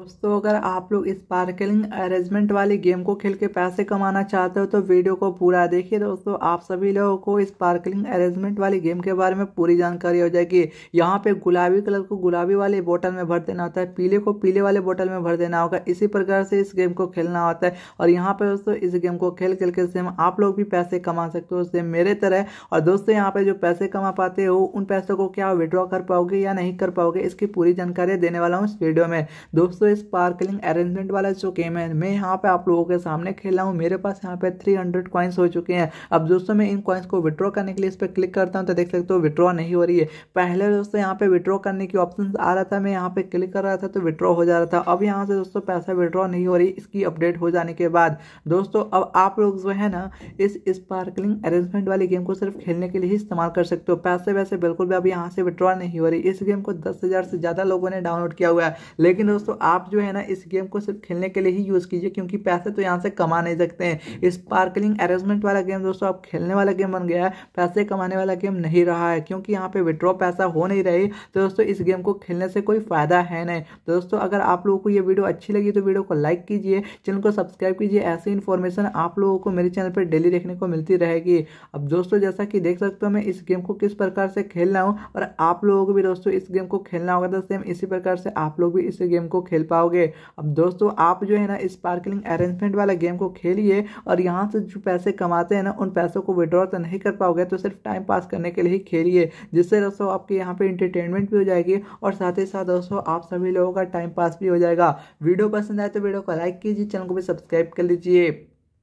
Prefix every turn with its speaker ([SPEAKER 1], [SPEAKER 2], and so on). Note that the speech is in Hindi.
[SPEAKER 1] दोस्तों अगर आप लोग स्पार्कलिंग अरेंजमेंट वाले गेम को खेल के पैसे कमाना चाहते हो तो वीडियो को पूरा देखिए दोस्तों आप सभी लोगों को स्पार्कलिंग अरेंजमेंट वाले गेम के बारे में पूरी जानकारी हो जाएगी यहाँ पे गुलाबी कलर को गुलाबी वाले बोतल में भर देना होता है पीले को पीले वाले बोतल में भर देना होगा इसी प्रकार से इस गेम को खेलना होता है और यहाँ पर दोस्तों इस गेम को खेल खेल के सेम आप लोग भी पैसे कमा सकते हो सेम मेरे तरह और दोस्तों यहाँ पर जो पैसे कमा पाते हो उन पैसों को क्या विड्रॉ कर पाओगे या नहीं कर पाओगे इसकी पूरी जानकारी देने वाला हूँ इस वीडियो में दोस्तों स्पार्कलिंग अरेंजमेंट वाला जो गेम है मैं यहाँ पे आप लोगों के सामने खेल रहा हूँ मेरे पास यहाँ पे थ्री हंड्रेड कॉइन्स हो चुके हैं अब दोस्तों मैं इन कॉइन्स को विड्रॉ करने के लिए इस पर क्लिक करता हूँ तो देख सकते हो विड्रॉ नहीं हो रही है पहले दोस्तों यहाँ पे विड्रॉ करने की ऑप्शन आ रहा था मैं यहाँ पे क्लिक कर रहा था तो विड्रॉ हो जा रहा था अब यहाँ से दोस्तों पैसा विड्रॉ नहीं हो रही इसकी अपडेट हो जाने के बाद दोस्तों अब आप लोग जो है ना इस स्पार्कलिंग अरेंजमेंट वाली गेम को सिर्फ खेलने के लिए ही इस्तेमाल कर सकते हो पैसे वैसे बिल्कुल भी अब यहाँ से विड्रॉ नहीं हो रही इस गेम को दस से ज़्यादा लोगों ने डाउनलोड किया हुआ है लेकिन दोस्तों आप जो है ना इस गेम को सिर्फ खेलने के लिए ही यूज़ कीजिए क्योंकि पैसे तो यहाँ से कमा नहीं सकते हैं स्पार्कलिंग अरेंजमेंट वाला गेम दोस्तों आप खेलने वाला गेम बन गया है पैसे कमाने वाला गेम नहीं रहा है क्योंकि यहाँ पे विड्रॉ पैसा हो नहीं रही तो दोस्तों इस गेम को खेलने से कोई फ़ायदा है नहीं तो दोस्तों अगर आप लोगों को ये वीडियो अच्छी लगी तो वीडियो को लाइक कीजिए चैनल को सब्सक्राइब कीजिए ऐसी इन्फॉर्मेशन आप लोगों को मेरे चैनल पर डेली देखने को मिलती रहेगी अब दोस्तों जैसा कि देख सकते हो मैं इस गेम को किस प्रकार से खेल रहा हूँ और आप लोगों को भी दोस्तों इस गेम को खेलना होगा तो सेम इसी प्रकार से आप लोग भी इस गेम को खेल खेल पाओगे अब दोस्तों आप जो है ना स्पार्कलिंग अरेंजमेंट वाला गेम को खेलिए और यहाँ से जो पैसे कमाते हैं ना उन पैसों को विड्रॉ तो नहीं कर पाओगे तो सिर्फ टाइम पास करने के लिए ही खेलिए जिससे दोस्तों आपके यहाँ पे इंटरटेनमेंट भी हो जाएगी और साथ ही साथ दोस्तों आप सभी लोगों का टाइम पास भी हो जाएगा वीडियो पसंद आए तो वीडियो को लाइक कीजिए चैनल को भी सब्सक्राइब कर लीजिए